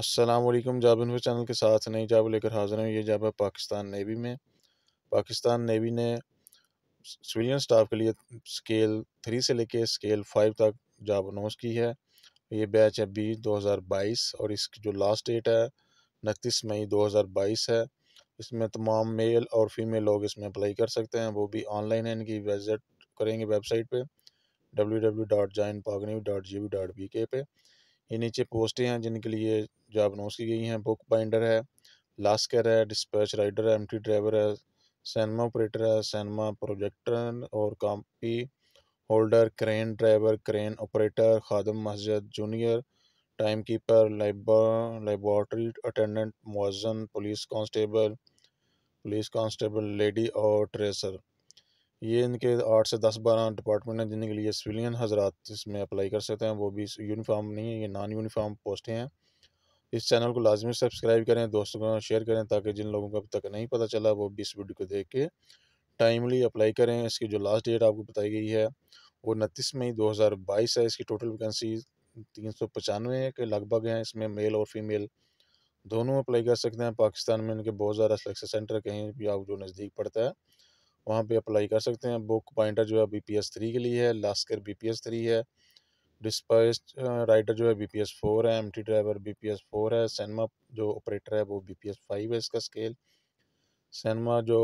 असलम जाब info channel के साथ नई जाब लेकर हाजिर हूँ ये जाब है पाकिस्तान नेवी में पाकिस्तान नेवी ने सिविलियन स्टाफ के लिए स्केल थ्री से लेके स्केल फाइव तक जाब अनाउंस की है ये बैच है बीस दो हज़ार बाईस और इसकी जो लास्ट डेट है उनतीस मई दो हज़ार बाईस है इसमें तमाम मेल और फीमेल लोग इसमें अप्लाई कर सकते हैं वो भी ऑनलाइन है इनकी विज़िट करेंगे वेबसाइट पर W W dot dot dot G V dot B K पे ये नीचे पोस्टें हैं जिनके लिए जॉब अनाउंस की गई हैं बुक बाइंडर है लास्कर है डिस्पैच राइडर है एमटी ड्राइवर है सैनमा ऑपरेटर है सैनमा प्रोजेक्टर और copy holder crane driver crane operator खादम मस्जिद junior time timekeeper laboratory attendant मुआजन police constable police constable lady और ट्रेसर ये इनके आठ से दस बारह डिपार्टमेंट हैं जिनके लिए सिविलियन हज़रा इसमें अप्लाई कर सकते हैं वो भी यूनिफाम नहीं है ये नॉन यूनिफाम पोस्टें हैं इस चैनल को लाजमी सब्सक्राइब करें दोस्तों को शेयर करें ताकि जिन लोगों को अब तक नहीं पता चला वो भी इस वीडियो को देख के टाइमली अप्लाई करें इसकी जो लास्ट डेट आपको बताई गई है वो उनतीस मई दो हज़ार बाईस है इसकी टोटल वैकेंसी तीन सौ पचानवे के लगभग हैं इसमें मेल और फीमेल दोनों अप्लाई कर सकते हैं पाकिस्तान में इनके बहुत ज़्यादा सिलेक्शन सेंटर कहीं भी आप जो नज़दीक पड़ता है वहाँ पे अप्लाई कर सकते हैं बुक पॉइंटर जो है बी पी एस थ्री के लिए है lascar B P S three है डिस्पाइस राइटर जो है बी पी एस फोर है M T driver B P S four है सैनमा जो ऑपरेटर है वो बी पी एस फाइव है इसका स्केल सैनमा जो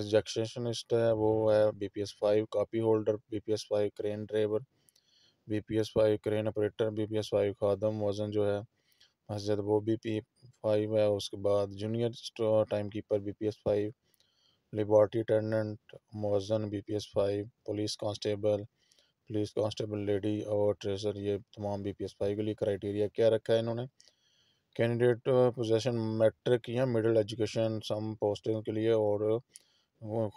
रिजेक्शनिस्ट है वो है B P S five copy holder B P S five crane driver B P S five crane operator B P S five खादम वजन जो है मस्जिद वो बी पी फाइव है उसके बाद junior time keeper B P S five laboratory attendant मुजन B P S five police constable police constable lady और ट्रेसर ये तमाम बी पी एस फाइव के लिए क्राइटेरिया क्या रखा है इन्होंने कैंडिडेट पोजेशन मेट्रिक या मिडिल एजुकेशन सम पोस्टिंग के लिए और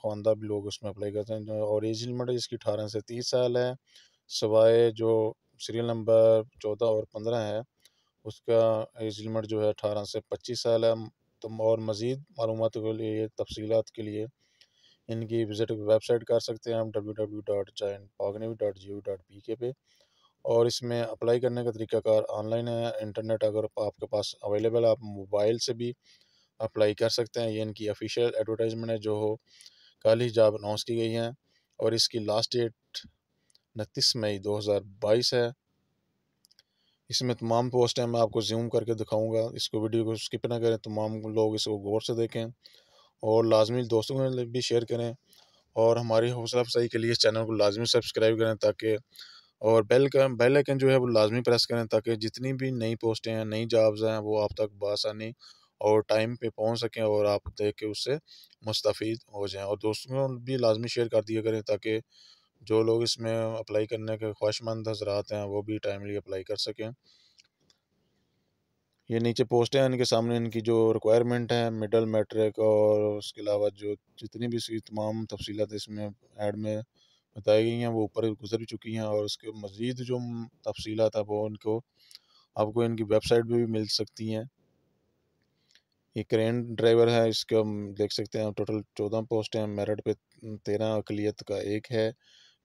खानदा भी लोग उसमें अप्लाई करते हैं और एज लिमिट इसकी अठारह से तीस साल है सवाए जो सीरियल नंबर चौदह और पंद्रह है उसका एज लिमिट जो है अठारह से पच्चीस साल है तुम और मज़ीद मालूम के लिए तफसीत के लिए इनकी विज़िट वेबसाइट कर सकते हैं हम W W dot join Pak navy dot G O dot P K पे और इसमें अप्लाई करने का तरीकाकार ऑनलाइन है इंटरनेट अगर आपके पास अवेलेबल है आप मोबाइल से भी अप्लाई कर सकते हैं ये इनकी ऑफिशियल एडवर्टाइजमेंट है जो हो कल ही जॉब अनाउंस की गई है और इसकी लास्ट डेट उनतीस मई 2022 है इसमें तमाम पोस्ट हैं मैं आपको जूम करके दिखाऊंगा इसको वीडियो को स्किप ना करें तमाम लोग इसको गौर से देखें और लाजमी दोस्तों को भी शेयर करें और हमारी हौसला अफजाई के लिए इस चैनल को लाजमी सब्सक्राइब करें ताकि और बेल का बेल आइकन जो है वो लाजमी प्रेस करें ताकि जितनी भी नई पोस्टें हैं नई जॉब्स हैं वो आप तक बसानी और टाइम पे पहुंच सकें और आप देख के उससे मुस्तफ़ हो जाएं और दोस्तों को भी लाजमी शेयर कर दिया करें ताकि जो लोग इसमें अप्लाई करने के ख्वाहिशमंद हजरात हैं वो भी टाइमली अप्लाई कर सकें ये नीचे पोस्टें हैं इनके सामने इनकी जो रिक्वायरमेंट है मिडल मैट्रिक और उसके अलावा जो जितनी भी इसकी तमाम तफसीत इसमें एड में बताई गई हैं वो ऊपर गुजर चुकी हैं और उसके मज़ीद जो तफसीत है वो उनको आपको इनकी वेबसाइट पर भी मिल सकती हैं ये क्रेन ड्राइवर है इसके हम देख सकते हैं टोटल चौदह पोस्ट हैं मेरठ पे तेरह अकलीत का एक है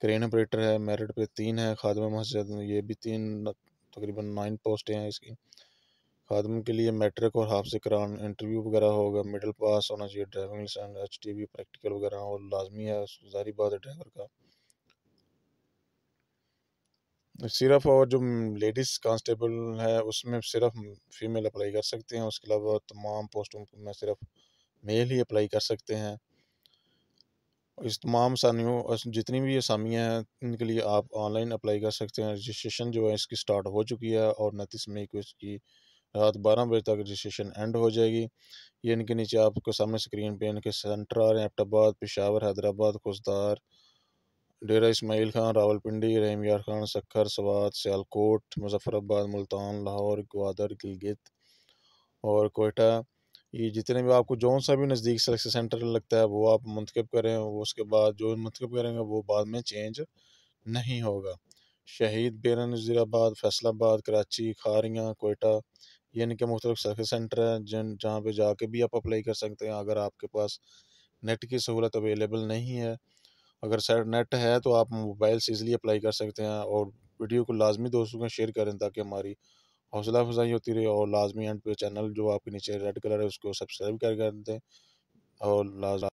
क्रेन ऑपरेटर है मेरिट पे तीन है खादम मस्जिद ये भी तीन तकरीबन नाइन पोस्टें हैं इसकी खादम के लिए मेट्रिक और हाफ से करान इंटरव्यू वगैरह होगा मिडिल पास होना चाहिए driving licence H T V practical वगैरह और लाजमी है जारी बात है ड्राइवर का सिर्फ और जो लेडीज़ कांस्टेबल है उसमें सिर्फ फीमेल अप्लाई कर सकते हैं उसके अलावा तमाम पोस्टों में सिर्फ मेल ही अप्लाई कर सकते हैं इस तमाम सानियों जितनी भी आसामियाँ हैं इनके लिए आप ऑनलाइन अप्लाई कर सकते हैं रजिस्ट्रेशन जो है इसकी स्टार्ट हो चुकी है और उनतीस मई को इसकी रात बारह बजे तक रजिस्ट्रेशन एंड हो जाएगी ये इनके नीचे आपके सामने स्क्रीन पे इनके सेंटर आ रहे हैं एबटाबाद पेशावर हैदराबाद खुशदार डेरा इसमाइल खान रावलपिंडी रहीम यार खान सखर सवाद सियालकोट मुजफ्फराबाद मुल्तान लाहौर ग्वादर गिलगित और कोयटा ये जितने भी आपको जौन सा भी नज़दीक सिलेक्शन सेंटर लगता है वो आप मंतखब करें वो उसके बाद जो मंतखब करेंगे वो बाद में चेंज नहीं होगा शहीद बेरा नज़ीराबाद फैसलाबाद कराची खारियाँ कोयटा ये इनके मुख्तलिफ सिलेक्शन सेंटर हैं जिन जहाँ पर जाके भी आप अप्लाई कर सकते हैं अगर आपके पास नेट की सहूलत अवेलेबल नहीं है अगर सर नेट है तो आप मोबाइल से इजली अप्लाई कर सकते हैं और वीडियो को लाजमी दोस्तों के शेयर करें ताकि हमारी हौसला अफजाई होती रही और लाजमी एंड पे चैनल जो आपके नीचे रेड कलर है उसको सब्सक्राइब कर कर दें और लाजा